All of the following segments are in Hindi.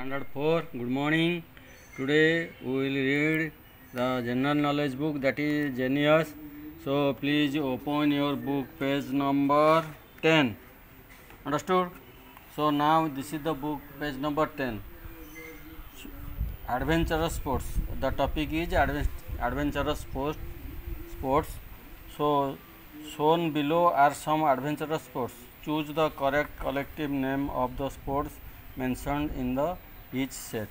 standard 4 good morning today we will read the general knowledge book that is genius so please open your book page number 10 understood so now this is the book page number 10 adventurous sports the topic is adventurous sports sports so shown below are some adventurous sports choose the correct collective name of the sports mentioned in the each set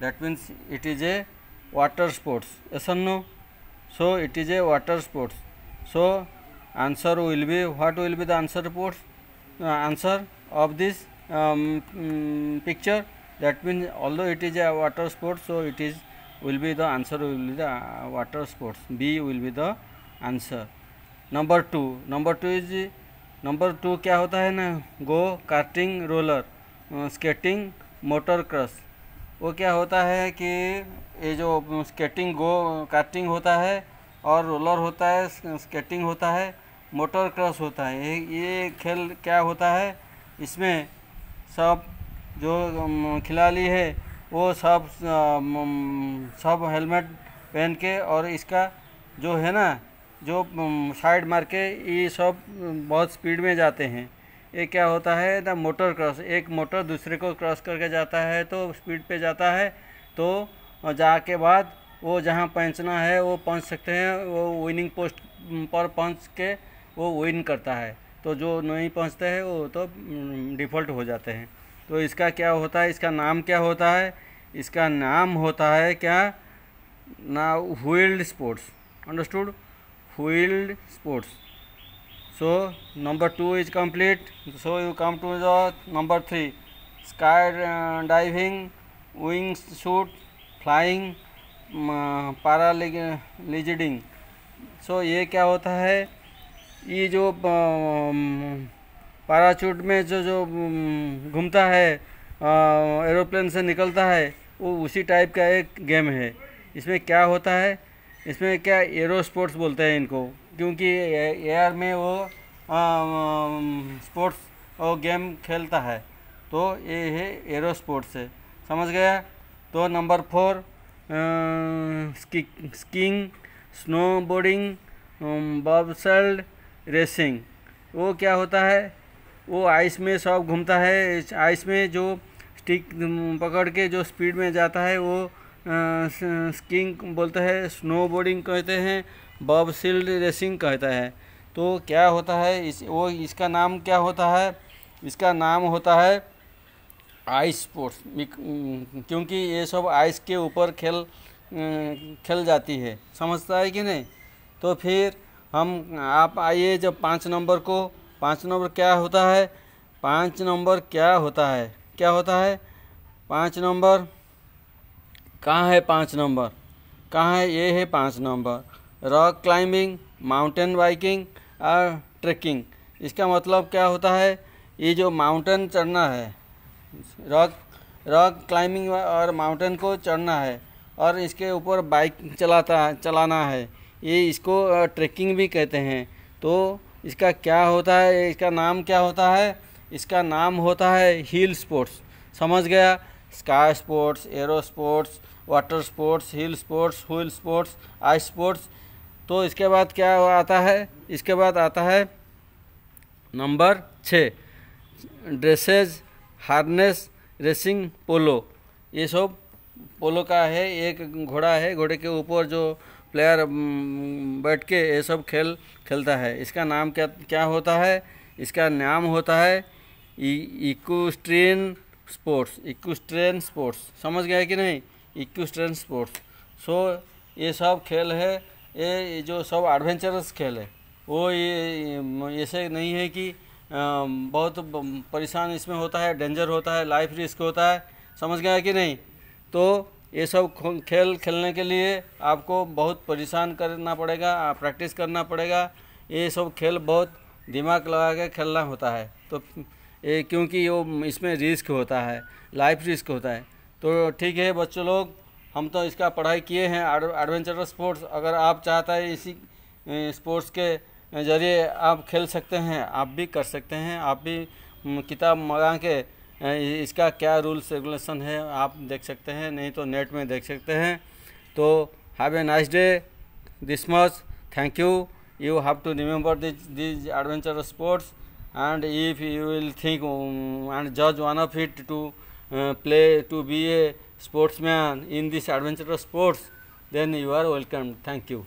that means it is a water sports yes or no so it is a water sports so answer will be what will be the answer reports uh, answer of this um, um, picture that means although it is a water sport so it is will be the answer will be the uh, water sports b will be the answer number 2 number 2 is number 2 क्या होता है ना go karting roller skating motor cross वो क्या होता है कि ये जो स्केटिंग गो काटिंग होता है और रोलर होता है स्केटिंग होता है मोटर क्रश होता है ये खेल क्या होता है इसमें सब जो खिलाड़ी है वो सब सब हेलमेट पहन के और इसका जो है ना जो साइड मार के ये सब बहुत स्पीड में जाते हैं ये क्या होता है द मोटर क्रॉस एक मोटर दूसरे को क्रॉस करके जाता है तो स्पीड पे जाता है तो जा के बाद वो जहाँ पहुँचना है वो पहुँच सकते हैं वो विनिंग पोस्ट पर पहुँच के वो विन करता है तो जो नहीं पहुँचते हैं वो तो डिफ़ॉल्ट हम्म, हो जाते हैं तो इसका क्या होता है इसका नाम क्या होता है इसका नाम होता है क्या ना wheeled sports understood wheeled sports So number 2 is complete. So you come to the number 3 sky diving, wing shoot, flying, paragliding. So ये क्या होता है ये जो पैराशूट में जो जो घूमता है एरोप्लेन से निकलता है वो उसी टाइप का एक गेम है इसमें क्या होता है इसमें क्या एरो स्पोर्ट्स बोलते हैं इनको क्योंकि एयर में वो स्पोर्ट्स और गेम खेलता है तो ये है एरो स्पोर्ट्स है समझ गया तो number four skiing snowboarding bobsled racing वो क्या होता है वो आइस में सब घूमता है आइस में जो स्टिक पकड़ के जो स्पीड में जाता है वो स्कीइंग बोलता है स्नो बोर्डिंग कहते हैं बॉब सील्ड रेसिंग कहता है तो क्या होता है इस वो इसका नाम क्या होता है इसका नाम होता है आइस स्पोर्ट्स क्योंकि ये सब आइस के ऊपर खेल खेल जाती है समझता है कि नहीं तो फिर हम आप आइए जब पाँच नंबर को पाँच नंबर क्या होता है पाँच नंबर क्या होता है क्या होता है पाँच नंबर कहाँ है पाँच नंबर कहाँ है ये है पाँच number rock climbing mountain biking और ट्रैकिंग इसका मतलब क्या होता है ये जो माउंटेन चढ़ना है रॉक रॉक क्लाइंबिंग और माउंटेन को चढ़ना है और इसके ऊपर बाइक चलाता चलाना है ये इसको ट्रैकिंग भी कहते हैं तो इसका क्या होता है इसका नाम क्या होता है इसका नाम होता है हील स्पोर्ट्स समझ गया sky sports aero sports water sports hill sports hull sports ice sports तो इसके बाद क्या आता है इसके बाद आता है नंबर छः ड्रेसेज हार्नेस रेसिंग पोलो ये सब पोलो का है एक घोड़ा है घोड़े के ऊपर जो प्लेयर बैठ के ये सब खेल खेलता है इसका नाम क्या क्या होता है इसका नाम होता है इक्विस्ट्रेन स्पोर्ट्स इक्विस्ट्रेन स्पोर्ट्स समझ गया कि नहीं इक्विस्टन स्पोर्ट्स सो ये सब खेल है ये जो सब एडवेंचरस खेल है वो ये ऐसे नहीं है कि बहुत परेशान इसमें होता है डेंजर होता है लाइफ रिस्क होता है समझ गया कि नहीं तो ये सब खेल खेलने के लिए आपको बहुत परेशान करना पड़ेगा प्रैक्टिस करना पड़ेगा ये सब खेल बहुत दिमाग लगा के खेलना होता है तो ये क्योंकि वो इसमें रिस्क होता है लाइफ रिस्क होता है तो ठीक है बच्चों लोग हम तो इसका पढ़ाई किए हैं एडवेंचर स्पोर्ट्स अगर आप चाहता है इसी स्पोर्ट्स के ज़रिए आप खेल सकते हैं आप भी कर सकते हैं आप भी किताब मंगा के इसका क्या रूल्स रेगुलेशन है आप देख सकते हैं नहीं तो नेट में देख सकते हैं तो have a nice day this much thank you you have to remember this this adventure sports and if you will think and जज one of it to Uh, play to be a sportsman in this adventure sports, then you are welcome. Thank you.